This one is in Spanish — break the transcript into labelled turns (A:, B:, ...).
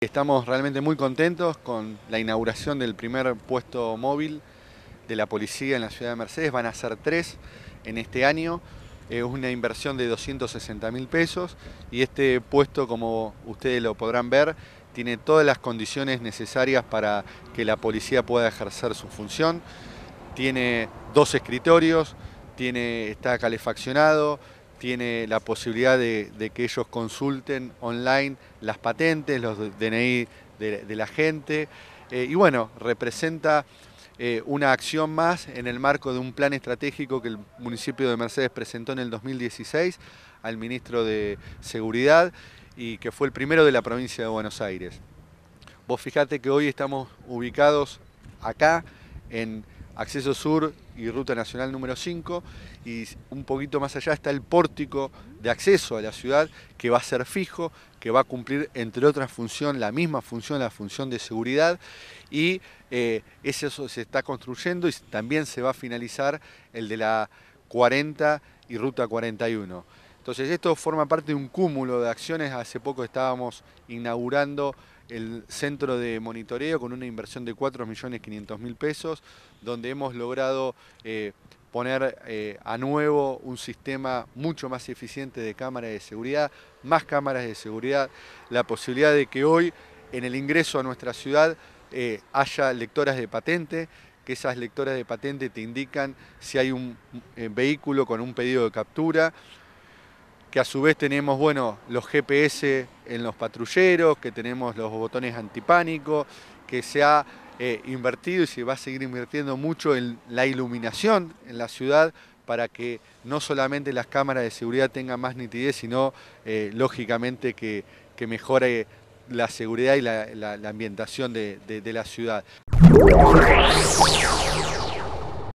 A: Estamos realmente muy contentos con la inauguración del primer puesto móvil de la policía en la ciudad de Mercedes. Van a ser tres en este año. Es una inversión de 260 mil pesos y este puesto, como ustedes lo podrán ver, tiene todas las condiciones necesarias para que la policía pueda ejercer su función. Tiene dos escritorios, tiene, está calefaccionado, tiene la posibilidad de, que ellos consulten online las patentes, los DNI de, la gente. Eh, y bueno, representa eh, una acción más en el marco de un plan estratégico que el municipio de Mercedes presentó en el 2016 al ministro de Seguridad y que fue el primero de la provincia de Buenos Aires. Vos fijate que hoy estamos ubicados acá en acceso sur y ruta nacional número 5, y un poquito más allá está el pórtico de acceso a la ciudad, que va a ser fijo, que va a cumplir, entre otras funciones, la misma función, la función de seguridad, y eh, eso se está construyendo y también se va a finalizar el de la 40 y ruta 41. Entonces esto forma parte de un cúmulo de acciones, hace poco estábamos inaugurando el centro de monitoreo con una inversión de 4.500.000 pesos, donde hemos logrado eh, poner eh, a nuevo un sistema mucho más eficiente de cámaras de seguridad, más cámaras de seguridad, la posibilidad de que hoy en el ingreso a nuestra ciudad eh, haya lectoras de patente, que esas lectoras de patente te indican si hay un vehículo con un pedido de captura, que a su vez tenemos, bueno, los GPS en los patrulleros, que tenemos los botones antipánico, que se ha eh, invertido y se va a seguir invirtiendo mucho en la iluminación en la ciudad para que no solamente las cámaras de seguridad tengan más nitidez, sino eh, lógicamente que, mejore la seguridad y la, ambientación de la ciudad.